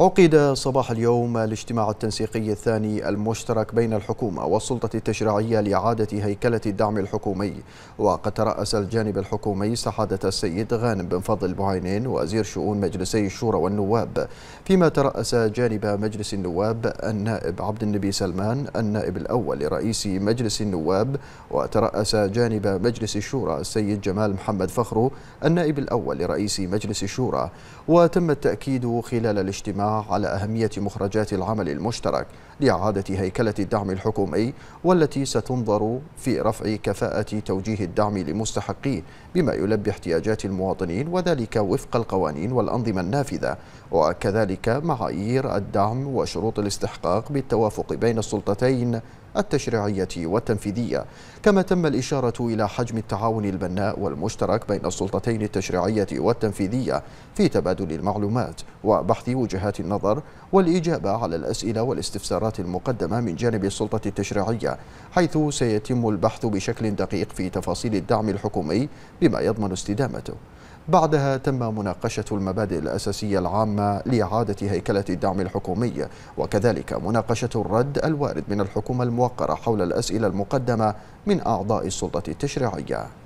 عقد صباح اليوم الاجتماع التنسيقي الثاني المشترك بين الحكومة والسلطة التشريعية لإعادة هيكلة الدعم الحكومي وقد ترأس الجانب الحكومي سعادة السيد غانم بن فضل البعينين وزير شؤون مجلسي الشورى والنواب فيما ترأس جانب مجلس النواب النائب عبد النبي سلمان النائب الأول لرئيس مجلس النواب وترأس جانب مجلس الشورى السيد جمال محمد فخرو النائب الأول لرئيس مجلس الشورى وتم التأكيد خلال الاجتماع على أهمية مخرجات العمل المشترك لإعادة هيكلة الدعم الحكومي والتي ستنظر في رفع كفاءة توجيه الدعم لمستحقيه بما يلبي احتياجات المواطنين وذلك وفق القوانين والأنظمة النافذة وكذلك معايير الدعم وشروط الاستحقاق بالتوافق بين السلطتين التشريعية والتنفيذية كما تم الإشارة إلى حجم التعاون البناء والمشترك بين السلطتين التشريعية والتنفيذية في تبادل المعلومات وبحث وجهات النظر والإجابة على الأسئلة والاستفسارات المقدمة من جانب السلطة التشريعية حيث سيتم البحث بشكل دقيق في تفاصيل الدعم الحكومي بما يضمن استدامته بعدها تم مناقشة المبادئ الأساسية العامة لإعادة هيكلة الدعم الحكومي وكذلك مناقشة الرد الوارد من الحكومة الموقرة حول الأسئلة المقدمة من أعضاء السلطة التشريعية